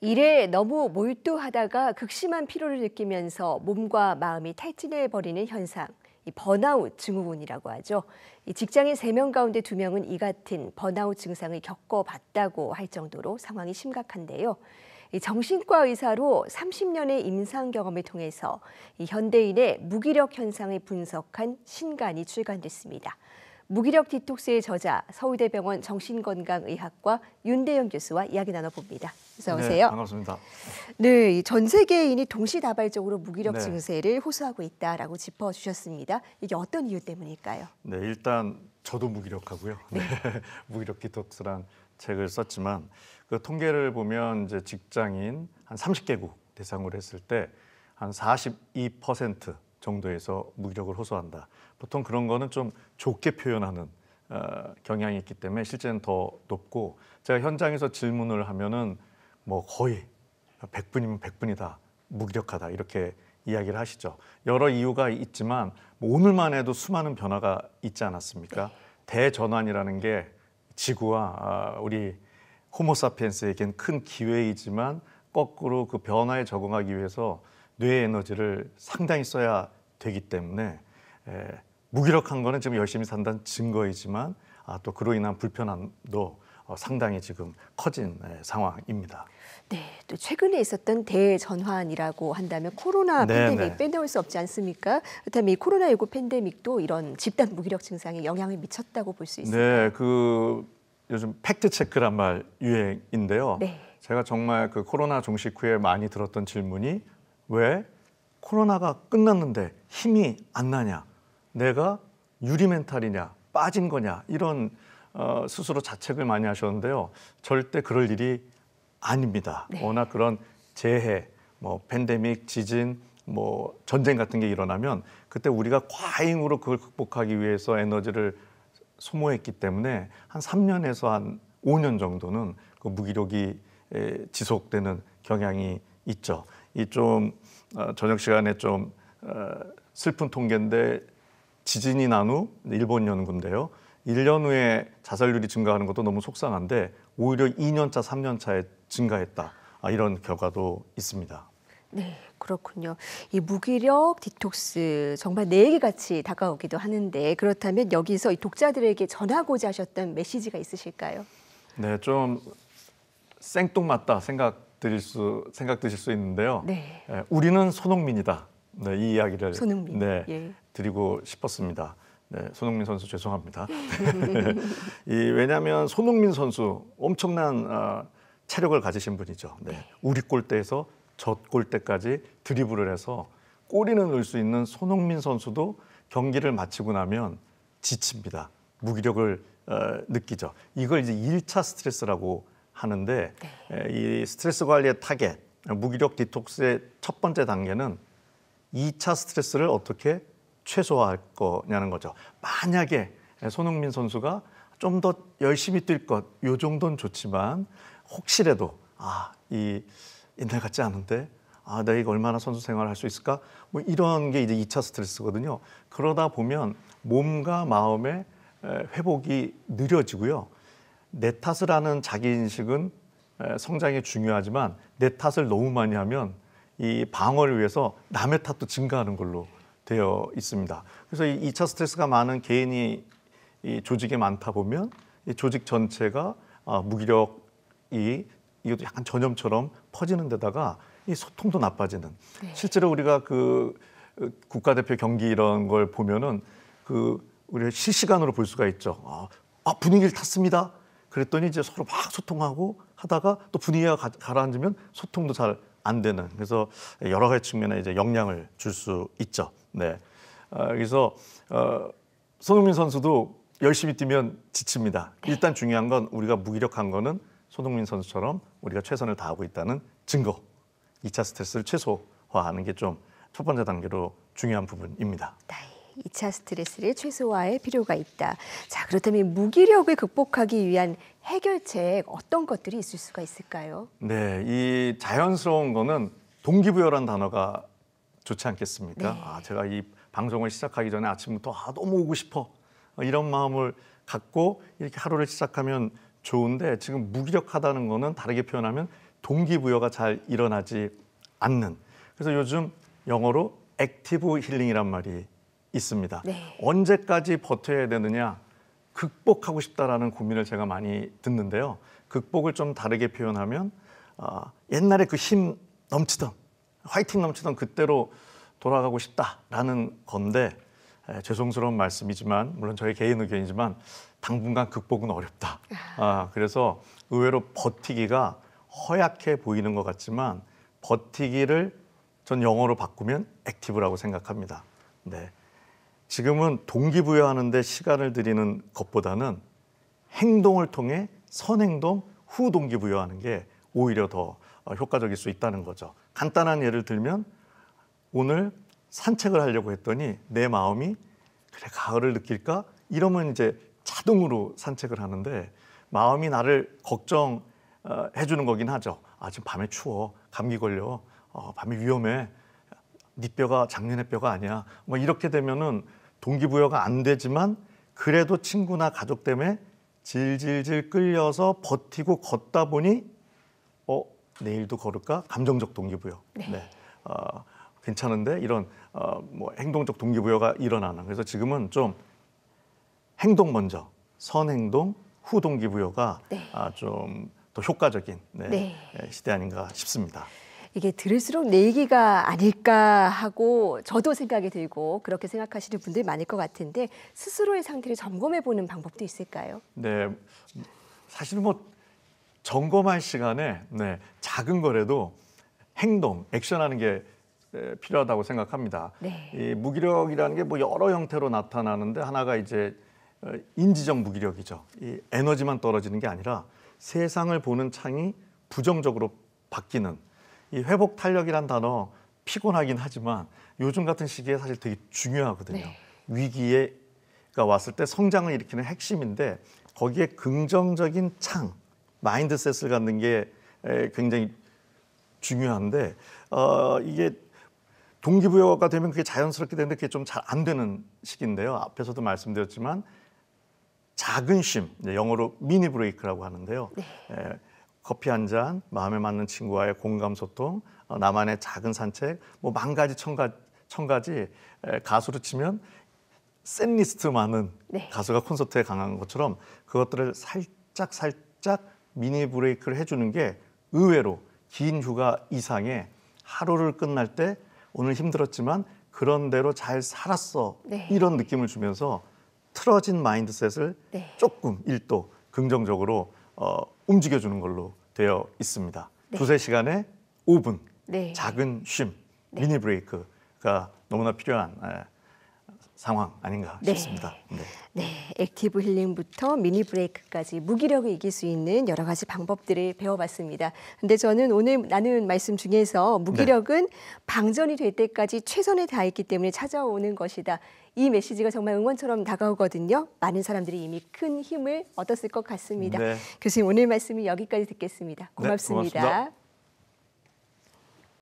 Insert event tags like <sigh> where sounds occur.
일에 너무 몰두하다가 극심한 피로를 느끼면서 몸과 마음이 탈진해 버리는 현상, 이 번아웃 증후군이라고 하죠. 이 직장인 세 명 가운데 두명은이 같은 번아웃 증상을 겪어봤다고 할 정도로 상황이 심각한데요. 이 정신과 의사로 30년의 임상 경험을 통해서 이 현대인의 무기력 현상을 분석한 신간이 출간됐습니다. 무기력 디톡스의 저자 서울대병원 정신건강의학과 윤대영 교수와 이야기 나눠봅니다. 어서 네, 오세요. 네, 반갑습니다. 네, 전 세계인이 동시다발적으로 무기력 네. 증세를 호소하고 있다라고 짚어주셨습니다. 이게 어떤 이유 때문일까요? 네, 일단 저도 무기력하고요. 네. 네 <laughs> 무기력 디톡스란 책을 썼지만 그 통계를 보면 이제 직장인 한 30개국 대상으로 했을 때한 정도에서 무기력을 호소한다. 보통 그런 거는 좀 좋게 표현하는 어, 경향이 있기 때문에 실제는 더 높고 제가 현장에서 질문을 하면은 뭐 거의 100분이면 100분이다. 무기력하다. 이렇게 이야기를 하시죠. 여러 이유가 있지만 뭐 오늘만 해도 수많은 변화가 있지 않았습니까? 대전환이라는 게 지구와 아, 우리 호모사피엔스에겐 큰 기회이지만 거꾸로 그 변화에 적응하기 위해서 뇌 에너지를 상당히 써야 되기 때문에 에, 무기력한 거는 지금 열심히 산다는 증거이지만 아, 또 그로 인한 불편함도 어, 상당히 지금 커진 에, 상황입니다. 네, 또 최근에 있었던 대전환이라고 한다면 코로나 네, 팬데믹 네. 빼놓을 수 없지 않습니까? 그렇다면 이 코로나19 팬데믹도 이런 집단 무기력 증상에 영향을 미쳤다고 볼 수 있습니다. 네, 그 요즘 팩트 체크란 말 유행인데요. 네. 제가 정말 그 코로나 종식 후에 많이 들었던 질문이 왜 코로나가 끝났는데 힘이 안 나냐? 내가 유리 멘탈이냐? 빠진 거냐? 이런 어, 스스로 자책을 많이 하셨는데요. 절대 그럴 일이 아닙니다. 네. 워낙 그런 재해, 뭐 팬데믹, 지진, 뭐 전쟁 같은 게 일어나면 그때 우리가 과잉으로 그걸 극복하기 위해서 에너지를 소모했기 때문에 한 3년에서 한 5년 정도는 그 무기력이 지속되는 경향이 있죠. 이좀 어, 저녁 시간에 좀 어, 슬픈 통계인데 지진이 난 후 일본 연구인데요. 1년 후에 자살률이 증가하는 것도 너무 속상한데 오히려 2년차, 3년차에 증가했다. 아, 이런 결과도 있습니다. 네, 그렇군요. 이 무기력 디톡스 정말 내 얘기 같이 다가오기도 하는데 그렇다면 여기서 이 독자들에게 전하고자 하셨던 메시지가 있으실까요? 네, 좀 생뚱맞다 생각 드릴 수 생각 드실 수 있는데요. 네. 예, 우리는 손흥민이다. 네, 이 이야기를 손흥민. 네, 예. 드리고 싶었습니다. 네, 손흥민 선수 죄송합니다. <laughs> 네. 이 왜냐하면 손흥민 선수 엄청난 어, 체력을 가지신 분이죠. 네. 네, 우리 골대에서 젖 골대까지 드리블을 해서 꼬리는 을수 있는 손흥민 선수도 경기를 마치고 나면 지칩니다. 무기력을 어, 느끼죠. 이걸 이제 1차 스트레스라고 하는데 네. 이 스트레스 관리의 타겟, 무기력 디톡스의 첫 번째 단계는 2차 스트레스를 어떻게 최소화할 거냐는 거죠. 만약에 손흥민 선수가 좀 더 열심히 뛸 것, 요 정도는 좋지만 혹시라도 아, 이 옛날 같지 않은데 아, 내가 이거 얼마나 선수 생활을 할 수 있을까? 뭐 이런 게 이제 2차 스트레스거든요. 그러다 보면 몸과 마음의 회복이 느려지고요. 내 탓을 하는 자기 인식은 성장에 중요하지만 내 탓을 너무 많이 하면 이 방어를 위해서 남의 탓도 증가하는 걸로 되어 있습니다. 그래서 이 2차 스트레스가 많은 개인이 이 조직에 많다 보면 이 조직 전체가 아, 어, 무기력이 이것도 약간 전염처럼 퍼지는 데다가 이 소통도 나빠지는. 네. 실제로 우리가 그 어, 국가대표 경기 이런 걸 보면은 그 우리가 실시간으로 볼 수가 있죠. 아, 아 분위기를 탔습니다. 그랬더니 이제 서로 막 소통하고 하다가 또 분위기가 가, 라앉으면 소통도 잘 안 되는 그래서 여러 가지 측면에 이제 영향을 줄 수 있죠. 네. 어, 그래서 어, 손흥민 선수도 열심히 뛰면 지칩니다. 네. 일단 중요한 건 우리가 무기력한 거는 손흥민 선수처럼 우리가 최선을 다하고 있다는 증거. 2차 스트레스를 최소화하는 게 좀 첫 번째 단계로 중요한 부분입니다. 네. 2차 스트레스를 최소화할 필요가 있다. 자, 그렇다면 무기력을 극복하기 위한 해결책 어떤 것들이 있을 수가 있을까요? 네, 이 자연스러운 거는 동기부여란 단어가 좋지 않겠습니까? 네. 아, 제가 이 방송을 시작하기 전에 아침부터 아, 너무 오고 싶어. 이런 마음을 갖고 이렇게 하루를 시작하면 좋은데 지금 무기력하다는 거는 다르게 표현하면 동기부여가 잘 일어나지 않는 그래서 요즘 영어로 액티브 힐링이란 말이 있습니다. 네. 언제까지 버텨야 되느냐, 극복하고 싶다라는 고민을 제가 많이 듣는데요. 극복을 좀 다르게 표현하면 어, 옛날에 그 힘 넘치던 화이팅 넘치던 그때로 돌아가고 싶다라는 건데 에, 죄송스러운 말씀이지만 물론 저의 개인 의견이지만 당분간 극복은 어렵다. 아, 아 그래서 의외로 버티기가 허약해 보이는 것 같지만 버티기를 전 영어로 바꾸면 액티브라고 생각합니다. 네. 지금은 동기부여하는데 시간을 들이는 것보다는 행동을 통해 선행동 후 동기부여하는 게 오히려 더 어, 효과적일 수 있다는 거죠. 간단한 예를 들면 오늘 산책을 하려고 했더니 내 마음이 그래 가을을 느낄까 이러면 이제 자동으로 산책을 하는데 마음이 나를 걱정해 어, 주는 거긴 하죠. 아 지금 밤에 추워 감기 걸려 어, 밤에 위험해 어, 니 뼈가 작년의 뼈가 아니야 뭐 이렇게 되면은 동기부여가 안 되지만 그래도 친구나 가족 때문에 질질질 끌려서 버티고 걷다 보니 어 내일도 걸을까 감정적 동기부여 네. 네. 어, 괜찮은데 이런 어, 뭐 행동적 동기부여가 일어나는 그래서 지금은 좀 행동 먼저 선행동 후 동기부여가 네. 아, 좀 더 효과적인 네, 네. 예, 시대 아닌가 싶습니다. 이게 들을수록 내 얘기가 아닐까 하고 저도 생각이 들고 그렇게 생각하시는 분들이 많을 것 같은데 스스로의 상태를 점검해 보는 방법도 있을까요? 네, 사실 뭐 점검할 시간에 네, 작은 거라도 행동, 액션하는 게 필요하다고 생각합니다. 네. 이 무기력이라는 게 뭐 여러 형태로 나타나는데 하나가 이제 어, 인지적 무기력이죠. 이 에너지만 떨어지는 게 아니라 세상을 보는 창이 부정적으로 바뀌는 이 회복 탄력이란 단어 피곤하긴 하지만 요즘 같은 시기에 사실 되게 중요하거든요. 네. 위기에가 왔을 때 성장을 일으키는 핵심인데 거기에 긍정적인 창, 마인드셋을 갖는 게 굉장히 중요한데 어, 이게 동기부여가 되면 그게 자연스럽게 되는데 그게 좀 잘 안 되는 시기인데요. 앞에서도 말씀드렸지만 작은 쉼, 영어로 미니 브레이크라고 하는데요. 네. 에, 커피 한 잔, 마음에 맞는 친구와의 공감 소통, 어, 나만의 작은 산책, 뭐 만 가지 천가 천가지 가수로 치면 센 리스트 많은 네. 가수가 콘서트에 강한 것처럼 그것들을 살짝 살짝 미니 브레이크를 해주는 게 의외로 긴 휴가 이상의 하루를 끝날 때 오늘 힘들었지만 그런 대로 잘 살았어 네. 이런 느낌을 주면서 틀어진 마인드셋을 네. 조금 일도 긍정적으로 어, 움직여주는 걸로 되어 있습니다. 네. 두세 시간에 5분 네. 작은 쉼, 네. 미니 브레이크가 너무나 필요한 상황 아닌가 네. 싶습니다. 네. 네. 액티브 힐링부터 미니 브레이크까지 무기력을 이길 수 있는 여러 가지 방법들을 배워봤습니다. 근데 저는 오늘 나눈 말씀 중에서 무기력은 네. 방전이 될 때까지 최선을 다했기 때문에 찾아오는 것이다. 이 메시지가 정말 응원처럼 다가오거든요. 많은 사람들이 이미 큰 힘을 얻었을 것 같습니다. 네. 교수님 오늘 말씀은 여기까지 듣겠습니다 네, 고맙습니다. 고맙습니다.